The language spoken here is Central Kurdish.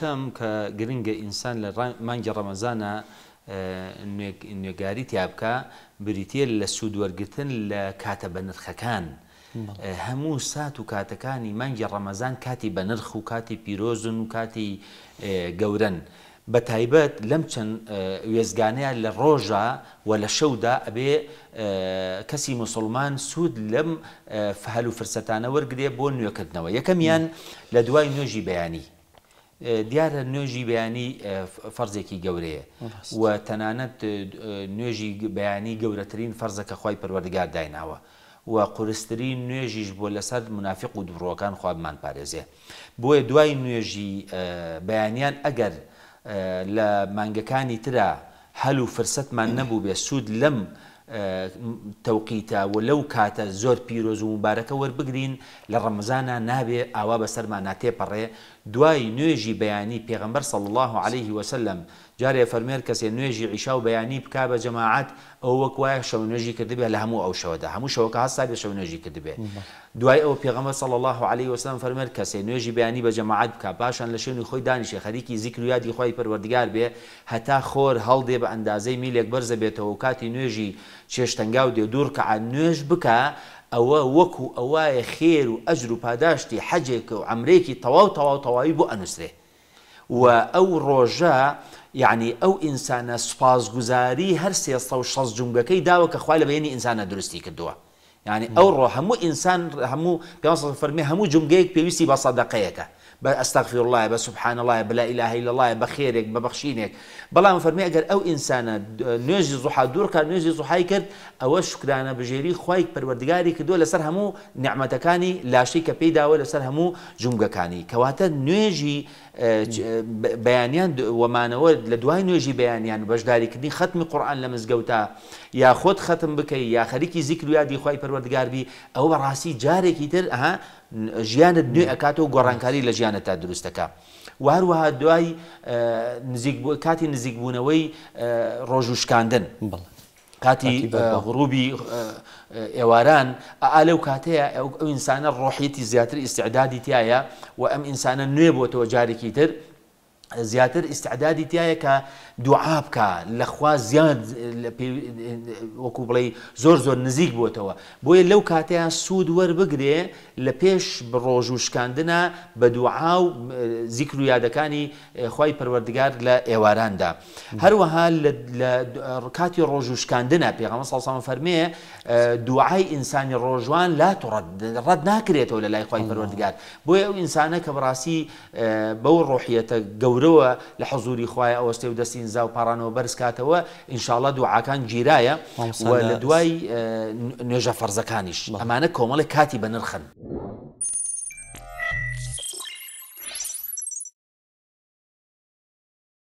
یەکەم کە گرنگە ئینسان لە مانگی ڕەمەزانە آه، نوێگاری تیابکە بریتە لە ورگتن لە کاتە بەنرخەکان. هەموو آه، سات و کاتەکانی مانگی ڕەمەزان کاتی بنرخ و کاتی پیرۆزن و کاتی گەورن. آه، بە تایبەت لەم چەند وێزگانەیە و لە شەودا ئەبێ کەسی مسلمان سود لم فهلو فرستانه فرسەتانە بون بۆ نوێکردنەوە یەکەمیان لە دوای نوێژی بەیانی دیارە نوێژی بەیانی فەرزێکی گەورەیە و تەنانەت نوێژی بەیانی گەورەترین فەرزەکە خی پەروەردگار دایناوە و قورستترین نوێژیش بۆ لەسەر منافق و دوڕۆکان خوابمان پارێزێ بۆیە دوای نوێژی بەیانیان ئەگەر لە مانگەکانی ترا هەلو فرسەتمان نەبوو بێ سوود لەم تەوقیتە و لەو کاتە زۆر پیرۆز و مبارەکە وەربگرین لە ڕەمزانە نابێ ئاوا بەسەرمان ناتێپەڕێ دوای نوێژی بەیانی پێغمبەر سەڵ الله عليه وسلم جارێ فەرمێر کەسێ نوێژی عیشا و بەیانی بک بە جەماعات ئەو وەک وایە شەو نوێژی کە دەبێت لە هەموو ئەو شەوەدا هەموو شەوەکە هەستا بێ شەو نوێژی کە دەبێت دوای ئەو پێغەمە سەڵ الله عليه وسلم فەرمێر کەسێ نوێژی بەیانی بە جەماعات بکە باشان لە شوێنی خۆی دانیشێ خەریکی زیکرویادی خۆی پەروەردگار بێ هەتا خۆر هەڵدێ بە ئەندازەی میلێک بەرزە بێتەوە کاتی نوێژی چێشتەنگا و دێ دوور کە نوێژ بکە ئەوە وەکو ئەوایە خێر و ئەجر و پاداشتی حەجێک و ئەمرێکی تەواو تەواو تەواوی بۆ ئەنووسێ و ئەو ڕۆژە انسان يعني سپاس گزاری هر سی سێستا و شەز جونگەکەی داوە کە خوای لە بەێنی انسان درستی کردووە یعنی همو ڕۆ همو ئینسان هەموو پێ فەرمی هەموو جونگەیەک با بە سەدەقەیەەکە بە ئەستەغفر الله با سبحان الله بلا اله الا الله بخيرك ببخشينك بلا بەخشینێک بەڵام فەرمی او ئەو ئینسانە نوێژی دور دوورکە نوێژی زوحای کرد او شکرانە بجيري خی پەروەردگاری کردووە لسر همو نعمەتەکانی لاشی کە پێی داوە همو هەموو جونگەکانی کەواتە نوێژی بەیانیان وەمانەوە لە دوای نوێژی بەیانیان بەشداریکردنی ختممی قورآن لە مزگەوتە یا خۆت ختم بکەی یا خەریکی زیک لویادی خی پەروەردگاربی ئەو بەڕاستی جارێکی تر ئەها ژیانت نوێ ئەکاتەوە گۆڕانکاری لە ژیانە تا دروستەکە. وهروەها دوای کاتی نزیکبوونەوەی ڕۆژوشکاندن كاتي اه، غروبي اه، اه، ئێواران ئالە كاتيا او انسان ئینسانە زياتر استعدادي تيايا وام انسان نيبو توجاري كيتر زیاتر ئیسعدادی تایە کە دوعا بکە لەخوا زیاد وەکو بڵێ زۆر زۆر نزیک بۆتەوە بۆیە لەو کاتیان سوود وەربگرێ لە پێش ڕۆژ و شکاندنە بە دوعا و زیکر و یادەکانی خی پەروەردگار لە ئێواراندا هەروەها کاتی ڕۆژ و شکاندنە پێغەمە ساسان فەرمێ دوعای ئینسانی ڕۆژوان لا ڕەت ناکرێتەوە لە لای خی پەروەردگار بۆیە ئەو ئینسانە کە بڕاستی بەو ڕۆحیەتە گەور گەورەوە لە حەزوری خخوای ئەوەستێ و دەستین زاو پارانەوە بەرز کاتەوە ئینشاالله دوعاکان گیرایە لە دوای نوێژە فەرزەکانیش ئەمانە کۆمەڵی کاتی بە نرخن.